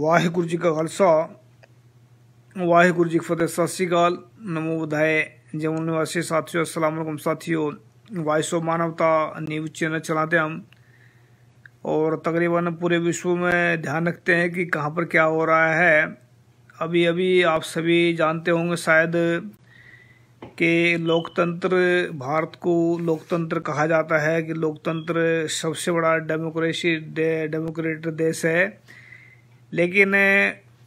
ਵਾਹਿਗੁਰੂ जी का खालसा ਵਾਹਿਗੁਰੂ जी फतेह सत श्रीकाल नमो बधाए ਨਮੋ जमुन निवासी साथियों असलम साथियों voice of Manavta news channel चलाते हम और तकरीबन पूरे विश्व में ध्यान रखते हैं कि कहाँ पर क्या हो रहा है अभी अभी आप सभी जानते होंगे शायद कि लोकतंत्र भारत को लोकतंत्र कहा जाता है कि लोकतंत्र सबसे बड़ा डेमोक्रेसी डेमोक्रेटिक डेमोक्रेट देश है लेकिन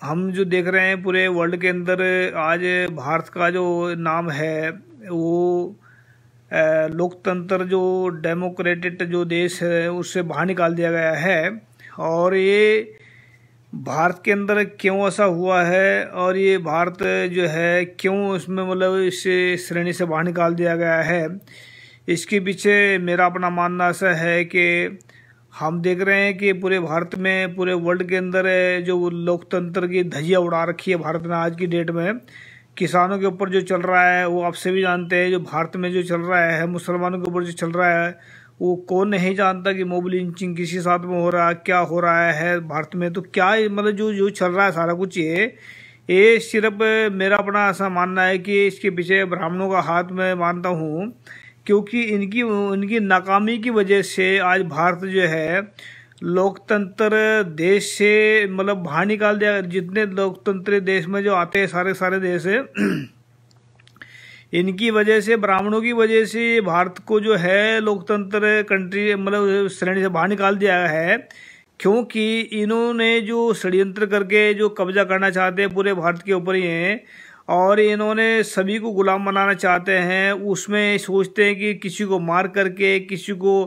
हम जो देख रहे हैं पूरे वर्ल्ड के अंदर आज भारत का जो नाम है वो लोकतंत्र जो डेमोक्रेटिक जो देश है उससे बाहर निकाल दिया गया है और ये भारत के अंदर क्यों ऐसा हुआ है और ये भारत जो है क्यों उसमें मतलब इस श्रेणी से बाहर निकाल दिया गया है इसके पीछे मेरा अपना मानना ऐसा है कि हम देख रहे हैं कि पूरे भारत में पूरे वर्ल्ड के अंदर जो लोकतंत्र की धजिया उड़ा रखी है भारत ने आज की डेट में किसानों के ऊपर जो चल रहा है वो आपसे भी जानते हैं जो भारत में जो चल रहा है मुसलमानों के ऊपर जो चल रहा है वो कौन नहीं जानता कि मोब लिंचिंग किसी साथ में हो रहा है क्या हो रहा है भारत में तो क्या मतलब जो जो चल रहा है सारा कुछ ये ये सिर्फ मेरा अपना ऐसा मानना है कि इसके पीछे ब्राह्मणों का हाथ में मानता हूँ क्योंकि इनकी इनकी नाकामी की वजह से आज भारत जो है लोकतंत्र देश से मतलब बाहर निकाल दिया जितने लोकतंत्र देश में जो आते हैं सारे सारे देश इनकी वजह से ब्राह्मणों की वजह से भारत को जो है लोकतंत्र कंट्री मतलब श्रेणी से बाहर निकाल दिया है क्योंकि इन्होंने जो षड्यंत्र करके जो कब्जा करना चाहते हैं पूरे भारत के ऊपर ही हैं और इन्होंने सभी को गुलाम बनाना चाहते हैं उसमें सोचते हैं कि किसी को मार करके किसी को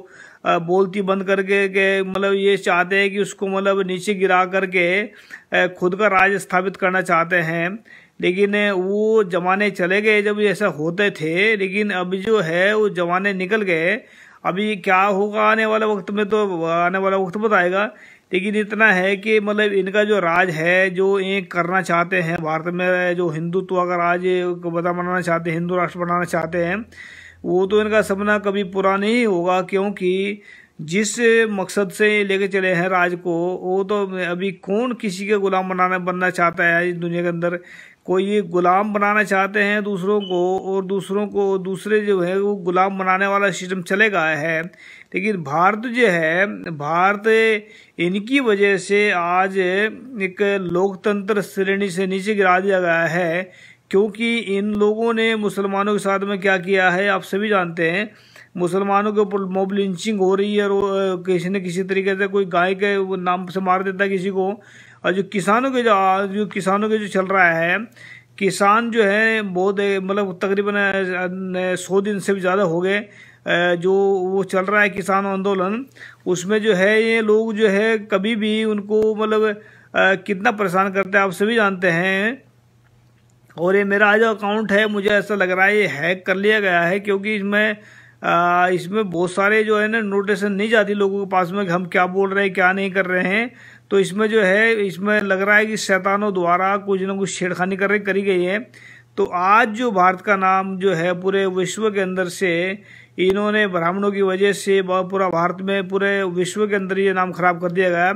बोलती बंद करके के मतलब ये चाहते हैं कि उसको मतलब नीचे गिरा करके खुद का राज स्थापित करना चाहते हैं लेकिन वो जमाने चले गए जब ऐसा होते थे लेकिन अभी जो है वो जमाने निकल गए अभी क्या होगा आने वाले वक्त में तो आने वाला वक्त बताएगा लेकिन इतना है कि मतलब इनका जो राज है जो ये करना चाहते हैं भारत में जो हिंदुत्व तो अगर आज बता बनाना चाहते हैं हिंदू राष्ट्र बनाना चाहते हैं वो तो इनका सपना कभी पूरा नहीं होगा क्योंकि जिस मकसद से लेके चले हैं राज को वो तो अभी कौन किसी के गुलाम बनाना बनना चाहता है इस दुनिया के अंदर कोई ये गुलाम बनाना चाहते हैं दूसरों को और दूसरों को दूसरे जो है वो गुलाम बनाने वाला सिस्टम चलेगा है लेकिन भारत जो है भारत इनकी वजह से आज एक लोकतंत्र श्रेणी से नीचे गिरा दिया गया है क्योंकि इन लोगों ने मुसलमानों के साथ में क्या किया है आप सभी जानते हैं मुसलमानों के ऊपर मोब लिंचिंग हो रही है और किसी न किसी तरीके से कोई गाय के नाम से मार देता है किसी को और जो किसानों के जो जो किसानों के जो चल रहा है किसान जो है बहुत मतलब तकरीबन सौ दिन से भी ज़्यादा हो गए जो वो चल रहा है किसान आंदोलन उसमें जो है ये लोग जो है कभी भी उनको मतलब कितना परेशान करते हैं आप सभी जानते हैं और ये मेरा आज अकाउंट है मुझे ऐसा लग रहा है ये हैक कर लिया गया है क्योंकि इसमें इसमें बहुत सारे जो है ना नोटेशन नहीं जाती लोगों के पास में हम क्या बोल रहे हैं क्या नहीं कर रहे हैं तो इसमें जो है इसमें लग रहा है कि शैतानों द्वारा कुछ ना कुछ छेड़खानी कर करी गई है तो आज जो भारत का नाम जो है पूरे विश्व के अंदर से इन्होंने ब्राह्मणों की वजह से पूरा भारत में पूरे विश्व के अंदर ये नाम खराब कर दिया गया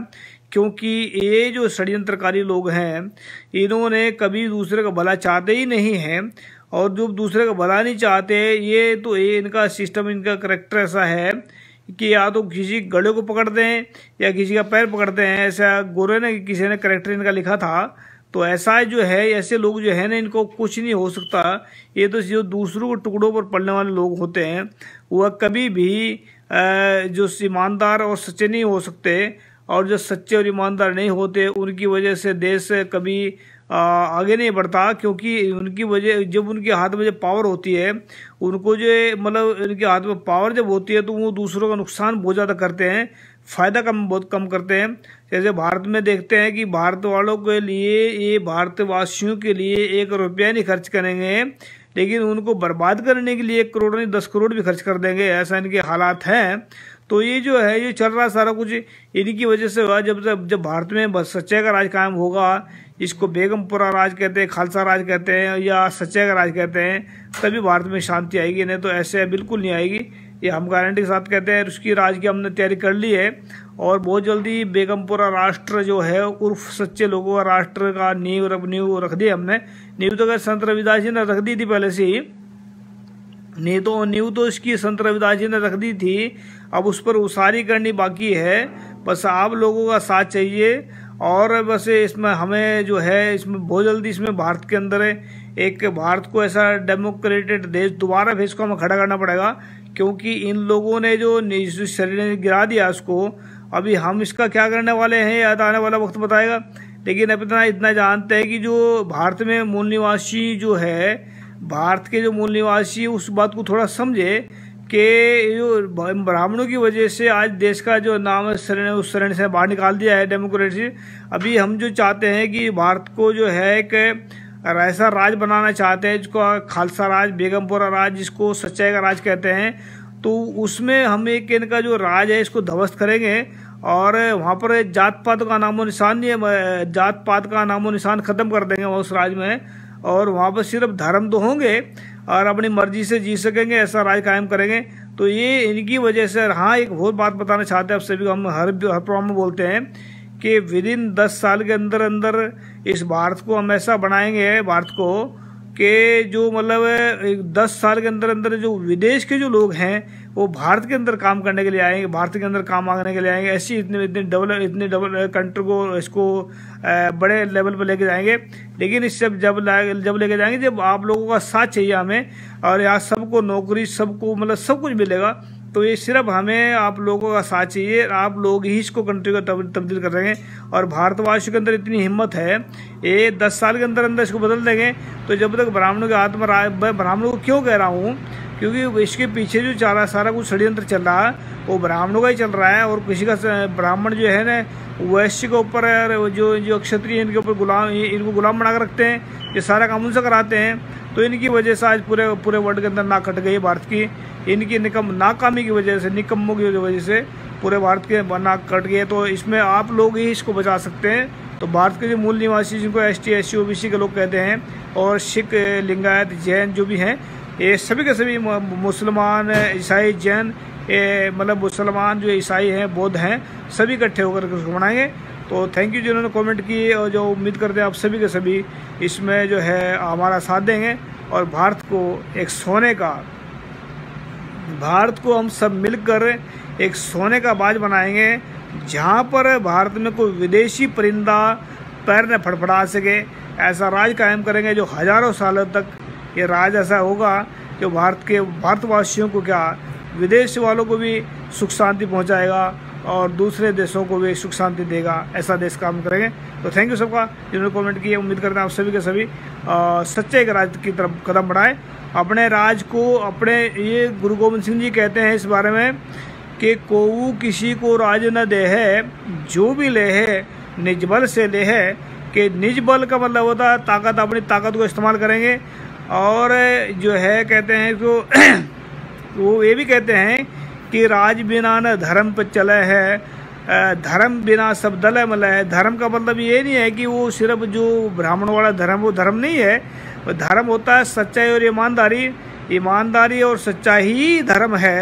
क्योंकि ये जो षड्यंत्रकारी लोग हैं इन्होंने कभी दूसरे का भला चाहते ही नहीं हैं और जो दूसरे का भला नहीं चाहते ये तो ये इनका सिस्टम इनका करेक्टर ऐसा है कि या तो किसी गड़े को पकड़ते हैं या किसी का पैर पकड़ते हैं ऐसा गोरे ने किसी ने करेक्टर इनका लिखा था तो ऐसा जो है ऐसे लोग जो है ना इनको कुछ नहीं हो सकता ये तो जो दूसरों के टुकड़ों पर पड़ने वाले लोग होते हैं वह कभी भी जो ईमानदार और सच्चे नहीं हो सकते और जो सच्चे और ईमानदार नहीं होते उनकी वजह से देश कभी आगे नहीं बढ़ता क्योंकि उनकी वजह जब उनके हाथ में जब पावर होती है उनको जो मतलब इनके हाथ में पावर जब होती है तो वो दूसरों का नुकसान बहुत ज़्यादा करते हैं फ़ायदा कम बहुत कम करते हैं जैसे भारत में देखते हैं कि भारत वालों के लिए ये भारतवासियों के लिए एक रुपया नहीं खर्च करेंगे लेकिन उनको बर्बाद करने के लिए एक करोड़ नहीं दस करोड़ भी खर्च कर देंगे ऐसा इनके हालात हैं तो ये जो है ये चल रहा सारा कुछ इनकी वजह से हुआ जब जब जब भारत में सच्चे का राज कायम होगा इसको बेगमपुरा राज कहते हैं खालसा राज कहते हैं या सच्चे का राज कहते हैं तभी भारत में शांति आएगी नहीं तो ऐसे बिल्कुल नहीं आएगी ये हम गारंटी के साथ कहते हैं उसकी राज की हमने तैयारी कर ली है और बहुत जल्दी बेगमपुरा राष्ट्र जो है उर्फ सच्चे लोगों का राष्ट्र का नींव रख नींव रख दी हमने नींव तो अगर संत रविदास जी ने रख दी थी पहले से ही नहीं तो नींव तो इसकी संत रविदास जी ने रख दी थी अब उस पर उसारी करनी बाकी है बस आप लोगों का साथ चाहिए और बस इसमें हमें जो है इसमें बहुत जल्दी इसमें भारत के अंदर एक भारत को ऐसा डेमोक्रेटेड देश दोबारा फिर इसको हमें खड़ा करना पड़ेगा क्योंकि इन लोगों ने जो शरीर ने गिरा दिया उसको अभी हम इसका क्या करने वाले हैं याद आने वाला वक्त बताएगा लेकिन अब इतना इतना जानते हैं कि जो भारत में मूल निवासी जो है भारत के जो मूल निवासी उस बात को थोड़ा समझे कि जो ब्राह्मणों की वजह से आज देश का जो नाम है शरण उस शरण से बाहर निकाल दिया है डेमोक्रेसी अभी हम जो चाहते हैं कि भारत को जो है कि ऐसा राज बनाना चाहते हैं जिसको खालसा राज बेगमपुरा राज जिसको सच्चाई का राज कहते हैं तो उसमें हम एक इनका जो राज है इसको ध्वस्त करेंगे और वहाँ पर जात पात का नामो निशान नहीं जात पात का नामो निशान ख़त्म कर देंगे वह उस राज में और वहाँ पर सिर्फ धर्म तो होंगे और अपनी मर्जी से जी सकेंगे ऐसा राज कायम करेंगे तो ये इनकी वजह से हाँ एक बहुत बात बताना चाहते हैं आप सभी को हम हर हर प्रॉब्लम बोलते हैं कि विद इन दस साल के अंदर अंदर इस भारत को हम ऐसा बनाएंगे भारत को कि जो मतलब दस साल के अंदर अंदर जो विदेश के जो लोग हैं वो भारत के अंदर काम करने के लिए आएंगे भारत के अंदर काम मांगने के लिए आएंगे ऐसी इतने इतने डेवलप इतने डेवलप कंट्री को इसको बड़े लेवल पर लेके जाएंगे लेकिन इस जब जब जब लेके जाएंगे जब आप लोगों का साथ चाहिए हमें और यहाँ सबको नौकरी सबको मतलब सब कुछ मिलेगा तो ये सिर्फ हमें आप लोगों का साथ चाहिए आप लोग ही इसको कंट्री को तब्दील कर देंगे और भारतवासियों के अंदर इतनी हिम्मत है ये दस साल के अंदर अंदर इसको बदल देंगे तो जब तक ब्राह्मणों के हाथ में ब्राह्मणों को क्यों कह रहा हूँ क्योंकि इसके पीछे जो चारा सारा कुछ षड्यंत्र चल रहा है वो ब्राह्मणों का ही चल रहा है और किसी का ब्राह्मण जो है ना वैश्य के ऊपर जो जो क्षत्रिय इनके ऊपर गुलाम इनको गुलाम बना कर रखते हैं ये सारा काम उनसे कराते हैं तो इनकी वजह से आज पूरे पूरे वर्ल्ड के अंदर ना कट गई भारत की इनकी निकम नाकामी की वजह से निकम्मों की वजह से पूरे भारत के नाक कट गए तो इसमें आप लोग ही इसको बचा सकते हैं तो भारत के जो मूल निवासी जिनको एस टी एस सी के लोग कहते हैं और सिख लिंगायत जैन जो भी हैं ये सभी के सभी मुसलमान ईसाई जैन मतलब मुसलमान जो ईसाई हैं बौद्ध हैं सभी इकट्ठे होकर उसको बनाएंगे तो थैंक यू जिन्होंने कमेंट किए और जो उम्मीद करते हैं आप सभी के सभी इसमें जो है हमारा साथ देंगे और भारत को एक सोने का भारत को हम सब मिलकर एक सोने का बाज बनाएंगे जहाँ पर भारत में कोई विदेशी परिंदा पैर न फड़फड़ा सके ऐसा राज कायम करेंगे जो हजारों सालों तक ये राज ऐसा होगा जो भारत के भारतवासियों को क्या विदेश वालों को भी सुख शांति पहुँचाएगा और दूसरे देशों को भी सुख शांति देगा ऐसा देश काम करेंगे तो थैंक यू सबका जिन्होंने कमेंट किया उम्मीद करते हैं आप सभी के सभी सच्चे सच्चे राज की तरफ कदम बढ़ाएं अपने राज को अपने ये गुरु गोविंद सिंह जी कहते हैं इस बारे में कि कोऊ किसी को राज न दे है जो भी ले है निज बल से ले है कि निज बल का मतलब होता है ताकत अपनी ताकत को इस्तेमाल करेंगे और जो है कहते हैं तो वो ये भी कहते हैं कि राज बिना न धर्म पर चले है धर्म बिना सब दल मल है धर्म का मतलब ये नहीं है कि वो सिर्फ जो ब्राह्मणों वाला धर्म वो धर्म नहीं है धर्म होता है सच्चाई और ईमानदारी ईमानदारी और सच्चाई धर्म है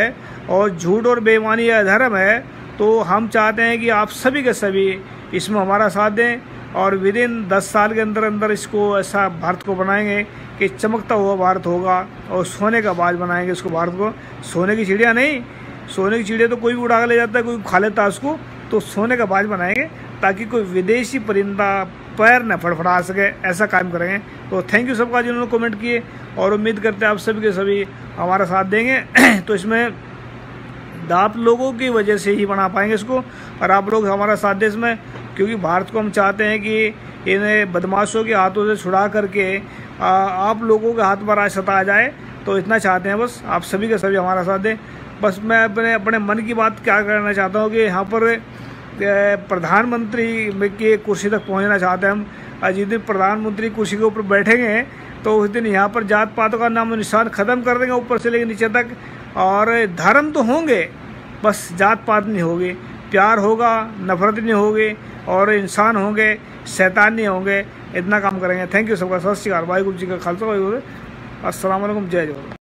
और झूठ और बेईमानी धर्म है तो हम चाहते हैं कि आप सभी के सभी इसमें हमारा साथ दें और विद इन दस साल के अंदर अंदर इसको ऐसा भारत को बनाएंगे कि चमकता हुआ भारत होगा और सोने का बाज बनाएंगे इसको भारत को सोने की चिड़िया नहीं सोने की चिड़िया तो कोई भी उड़ा ले जाता है कोई खा लेता है उसको तो सोने का बाज बनाएंगे ताकि कोई विदेशी परिंदा पैर न फड़फड़ा सके ऐसा काम करेंगे तो थैंक यू सबका जिन्होंने कमेंट किए और उम्मीद करते हैं आप सभी के सभी हमारा साथ देंगे तो इसमें आप लोगों की वजह से ही बना पाएंगे इसको और आप लोग हमारा साथ दें इसमें क्योंकि भारत को हम चाहते हैं कि इन्हें बदमाशों के हाथों से छुड़ा करके आप लोगों के हाथ पर आज सताया जाए तो इतना चाहते हैं बस आप सभी के सभी हमारा साथ दें बस मैं अपने अपने मन की बात क्या करना चाहता हूँ कि यहाँ पर प्रधानमंत्री की कुर्सी तक पहुँचना चाहते हैं हम जिस दिन प्रधानमंत्री कुर्सी के ऊपर बैठेंगे तो उस दिन यहाँ पर जात पात का नाम निशान ख़त्म कर देंगे ऊपर से लेकर नीचे तक और धर्म तो होंगे बस जात पात नहीं होगी प्यार होगा नफरत नहीं होगी और इंसान होंगे शैतान नहीं होंगे इतना काम करेंगे थैंक यू सबका सत श्रीकाल वाहगुरु जी का खालसा वाहगुरु असल जय जोहर